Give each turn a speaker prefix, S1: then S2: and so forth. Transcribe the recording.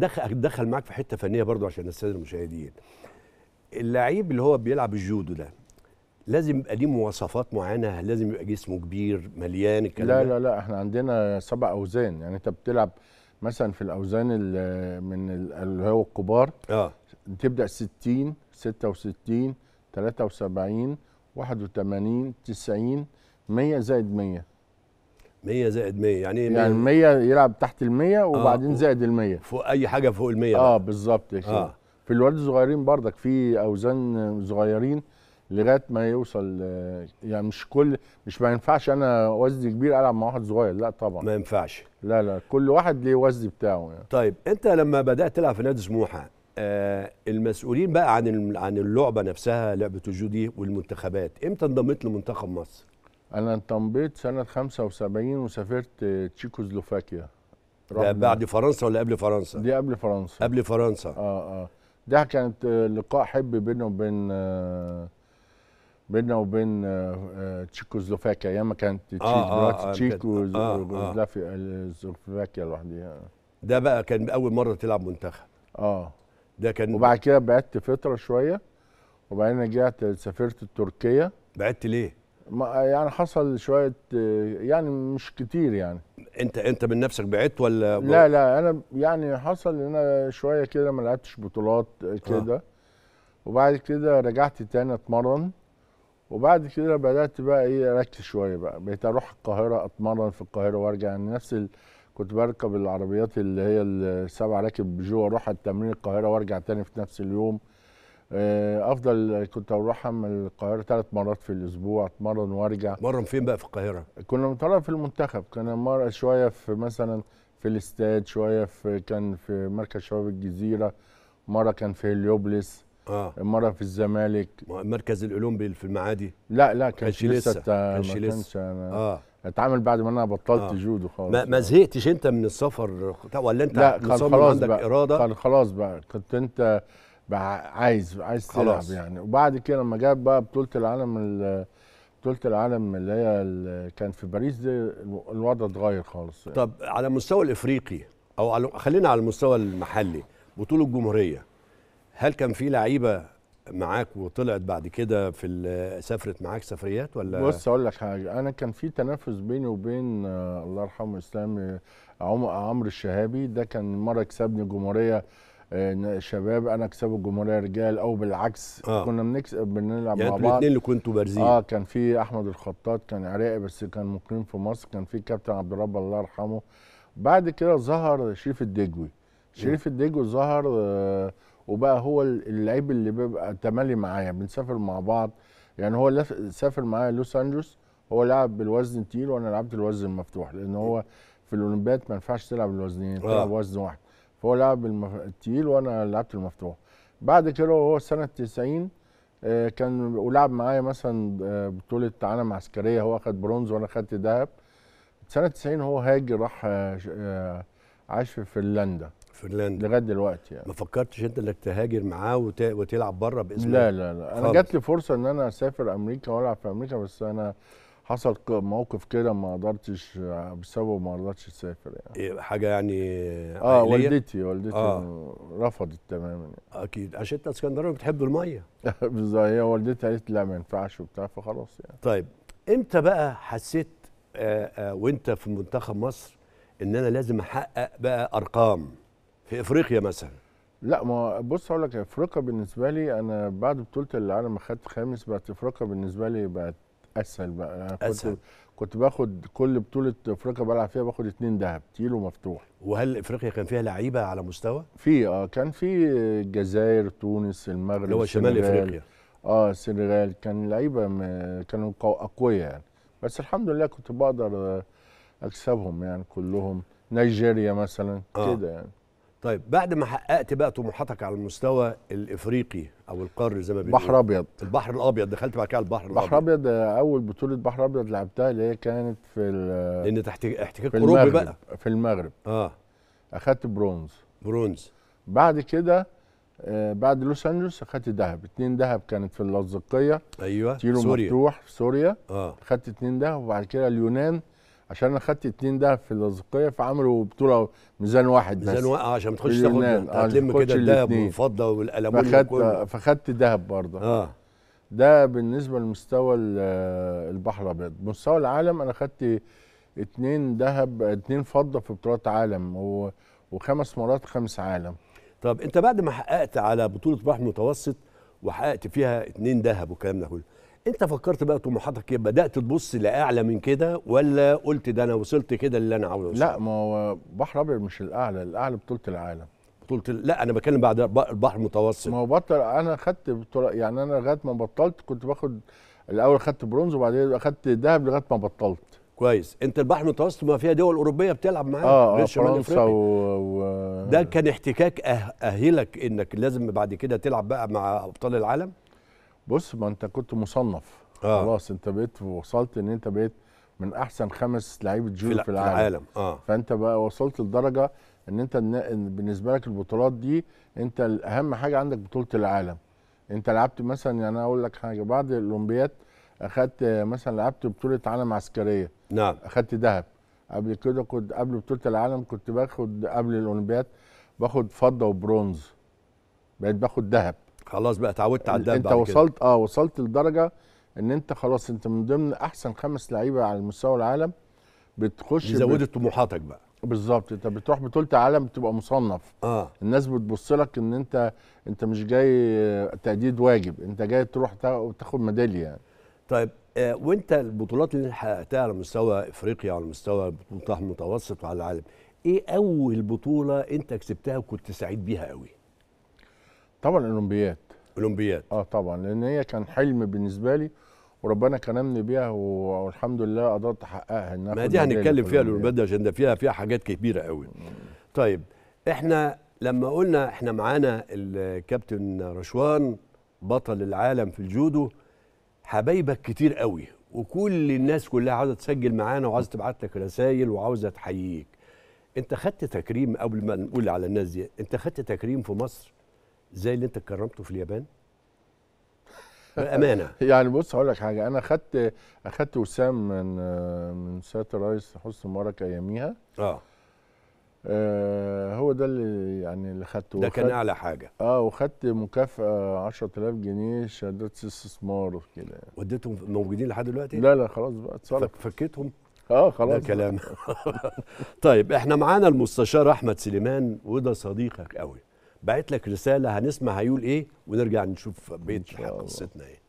S1: دخل اتدخل معاك في حته فنيه برضو عشان الساده المشاهدين اللعيب اللي هو بيلعب
S2: الجودو ده لازم يبقى ليه مواصفات معينه لازم يبقى جسمه كبير مليان الكلام لا لا لا احنا عندنا سبع اوزان يعني انت بتلعب مثلا في الاوزان اللي من اللي هو الكبار اه تبدا 60 66 73 81 90 100 زائد 100
S1: 100 زائد 100 يعني ايه يعني 100
S2: يلعب تحت ال 100 آه، وبعدين آه. زائد ال 100 فوق اي حاجه فوق ال 100 اه بالظبط كده آه. في الولاد الصغيرين برضك في اوزان صغيرين لغايه ما يوصل آه، يعني مش كل مش ما ينفعش انا وزني كبير العب مع واحد صغير لا طبعا ما ينفعش لا لا كل واحد ليه وزن بتاعه يعني. طيب انت
S1: لما بدات تلعب في نادي سموحه آه المسؤولين بقى عن عن اللعبه نفسها
S2: لعبه الجودي والمنتخبات امتى انضميت لمنتخب مصر انا انطبيت سنه 75 وسافرت تشيكوسلوفاكيا ده بعد فرنسا ولا قبل فرنسا دي قبل فرنسا قبل فرنسا اه اه ده كانت آه، لقاء حب بينه وبين آه، بيننا وبين تشيكوسلوفاكيا ياما كانت تشيك آه آه تشيكوسلوفاكيا آه، لوحديها ده بقى كان اول مره تلعب منتخب اه ده كان وبعد كده بعدت فتره شويه وبعدين رجعت سافرت تركيا بعدت ليه؟ ما يعني حصل شويه يعني مش كتير يعني انت انت من نفسك بعدت ولا لا لا انا يعني حصل ان انا شويه كده ما لعبتش بطولات كده آه. وبعد كده رجعت تاني اتمرن وبعد كده بدات بقى ايه اركز شويه بقى بقيت اروح القاهره اتمرن في القاهره وارجع يعني نفس ال... كنت بركب العربيات اللي هي السبع راكب جو اروح التمرين القاهره وارجع تاني في نفس اليوم آه، افضل كنت اروحها من القاهره ثلاث مرات في الاسبوع اتمرن وارجع مرن فين بقى في القاهره كنا بنتمرن في المنتخب كان مره شويه في مثلا في الاستاد شويه في كان في مركز شباب الجزيره مره كان في هليوبلس آه. مره في الزمالك مركز الاولمبي في المعادي لا لا كانش لسه كانش لسه اه اتعامل بعد ما انا بطلت آه. جودو خالص ما, ما
S1: زهقتش انت من السفر ولا انت لا كان خلاص عندك بقى. اراده كان
S2: خلاص بقى كنت انت بقى عايز عايز تلعب يعني وبعد كده لما جاب بقى بطوله العالم بطوله العالم اللي هي كان في باريس دي الوضع اتغير خالص
S1: يعني. طب على المستوى الافريقي او على خلينا على المستوى المحلي بطوله الجمهوريه هل كان في لعيبه معاك وطلعت بعد كده في سافرت معاك سفريات ولا بص
S2: اقول لك حاجه انا كان في تنافس بيني وبين الله يرحمه اسلام عمرو الشهابي ده كان مره كسبني جمهوريه شباب انا اكسبه الجمهوريه رجال او بالعكس آه. كنا بنكسب بنلعب يعني مع بعض الاثنين اللي كنتوا بارزين اه كان في احمد الخطاط كان عراقي بس كان مقيم في مصر كان في كابتن عبد الرب الله يرحمه بعد كده ظهر شريف الدجوي شريف الدجوي ظهر آه، وبقى هو اللعيب اللي بيبقى تملي معايا بنسافر مع بعض يعني هو سافر معايا لوس انجلوس هو لعب بالوزن التقيل وانا لعبت الوزن المفتوح لان هو في الاولمبياد ما ينفعش تلعب الوزنين آه. تلعب وزن واحد هو لعب التقيل وانا لعبت المفتوح بعد كده وهو سنه 90 آه، كان ولعب معايا مثلا آه، بطوله عالم عسكريه هو اخد برونز وانا اخذت ذهب سنه 90 هو هاجر راح آه، عاش في فنلندا فنلندا لغايه دلوقتي يعني ما فكرتش انت انك تهاجر معاه وت... وتلعب بره باسمه لا لا لا انا جات لي فرصه ان انا اسافر امريكا والعب في امريكا بس انا حصل موقف كده ما قدرتش بسببه ما قدرتش اسافر يعني إيه، حاجه يعني اه عائلية. والدتي والدتي آه. رفضت تماما يعني. اكيد عشان انت اسكندراني بتحب الميه بالظبط هي والدتي قالت لا ما ينفعش وبتاع فخلاص يعني طيب
S1: امتى بقى حسيت آآ آه، آآ آه، وانت في منتخب مصر ان انا لازم احقق بقى ارقام في افريقيا مثلا
S2: لا ما بص اقول لك افريقيا بالنسبه لي انا بعد بطوله العالم اخذت خامس بقت افريقيا بالنسبه لي بقت اسهل بقى كنت أسهل. كنت باخد كل بطوله افريقيا بلعب فيها باخد اثنين ذهب كيلو مفتوح وهل افريقيا كان فيها لعيبه على مستوى؟ في اه كان في الجزائر تونس المغرب اللي هو شمال افريقيا اه السنغال كان لعيبه كانوا اقوياء يعني بس الحمد لله كنت بقدر آه، اكسبهم يعني كلهم نيجيريا مثلا آه. كده يعني طيب
S1: بعد ما حققت بقى طموحاتك على المستوى الافريقي او القاري زي ما بيقولوا البحر ابيض البحر الابيض دخلت بعد كده البحر الابيض البحر
S2: الابيض اول بطوله بحر ابيض لعبتها اللي هي كانت في لان تحت احتكاك اوروبي بقى في المغرب اه اخدت برونز برونز بعد كده آه بعد لوس انجلوس اخدت ذهب اتنين ذهب كانت في اللاذقيه
S1: ايوه كيلو مفتوح في سوريا اه
S2: اخدت اتنين ذهب وبعد كده اليونان عشان انا خدت اتنين دهب في اللاذقيه فعملوا بطوله ميزان واحد بس ميزان واحد آه، عشان ما تخش تاخد آه، تلم كده الذهب والفضه والالمونيوم فخدت فخدت دهب برضه اه ده بالنسبه لمستوى آه، البحر الابيض مستوى العالم انا خدت اتنين ذهب اتنين فضه في بطولات عالم وخمس مرات خمس عالم طب انت بعد ما حققت على بطوله بحر متوسط وحققت فيها اتنين ذهب
S1: والكلام ده كله انت فكرت بقى طموحاتك ايه بدات تبص لاعلى من كده ولا قلت
S2: ده انا وصلت كده اللي انا عاوز لا ما هو بحر ابيض مش الاعلى الاعلى بطوله العالم بطوله لا انا بتكلم بعد البحر المتوسط ما هو بطل انا خدت بطوله يعني انا لغايه ما بطلت كنت باخد الاول خدت برونز وبعدين اخدت ذهب لغايه ما بطلت كويس انت البحر المتوسط ما فيها دول اوروبيه بتلعب معاها اه اه فرنسا و... و... ده كان احتكاك أه... اهلك انك لازم بعد كده تلعب بقى مع ابطال العالم بص ما انت كنت مصنف آه. خلاص انت بقيت وصلت ان انت بقيت من احسن خمس لعيبه جودو في, في العالم, العالم. آه. فانت بقى وصلت لدرجه ان انت بالنسبه لك البطولات دي انت اهم حاجه عندك بطوله العالم انت لعبت مثلا يعني انا اقول لك حاجه بعد الاولمبياد اخدت مثلا لعبت بطوله عالم عسكريه نعم اخدت ذهب قبل كده كنت قبل بطوله العالم كنت باخد قبل الاولمبياد باخد فضه وبرونز بقيت باخد ذهب خلاص بقى اتعودت على الدم انت وصلت كده. اه وصلت لدرجه ان انت خلاص انت من ضمن احسن خمس لعيبه على مستوى العالم بتخش زودت طموحاتك بقى بالظبط انت بتروح بطوله عالم بتبقى مصنف آه. الناس بتبص لك ان انت انت مش جاي تأديد واجب انت جاي تروح تاخد ميداليه يعني طيب آه وانت البطولات اللي حققتها على مستوى افريقيا على
S1: مستوى بطوله المتوسط وعلى العالم ايه اول بطوله انت كسبتها وكنت
S2: سعيد بيها قوي طبعا الاولمبياد اولمبياد اه طبعا لان هي كان حلم بالنسبه لي وربنا كرمني بيها والحمد لله قدرت احققها ان ما دي هنتكلم فيها الاولمبياد
S1: عشان ده فيها فيها حاجات كبيره قوي طيب احنا لما قلنا احنا معانا الكابتن رشوان بطل العالم في الجودو حبايبك كتير قوي وكل الناس كلها عاوزه تسجل معانا وعاوزه تبعت لك رسائل وعاوزه تحييك انت خدت تكريم قبل ما نقول على الناس دي انت خدت تكريم في مصر زي اللي
S2: انت اتكرمته في اليابان بامانه يعني بص هقول لك حاجه انا اخدت اخدت وسام من من سياده الرئيس حسن مبارك اياميها اه آه هو ده اللي يعني اللي خدته ده كان اعلى حاجه اه وخدت مكافاه 10000 جنيه شهادات استثمار وكده يعني. وديتهم موجودين لحد دلوقتي؟ لا لا خلاص بقى اتصرف فكيتهم؟ اه خلاص ده كلام
S1: طيب احنا معانا المستشار احمد سليمان وده صديقك قوي بعت لك رساله هنسمع هيقول ايه ونرجع نشوف بيت قصتنا ايه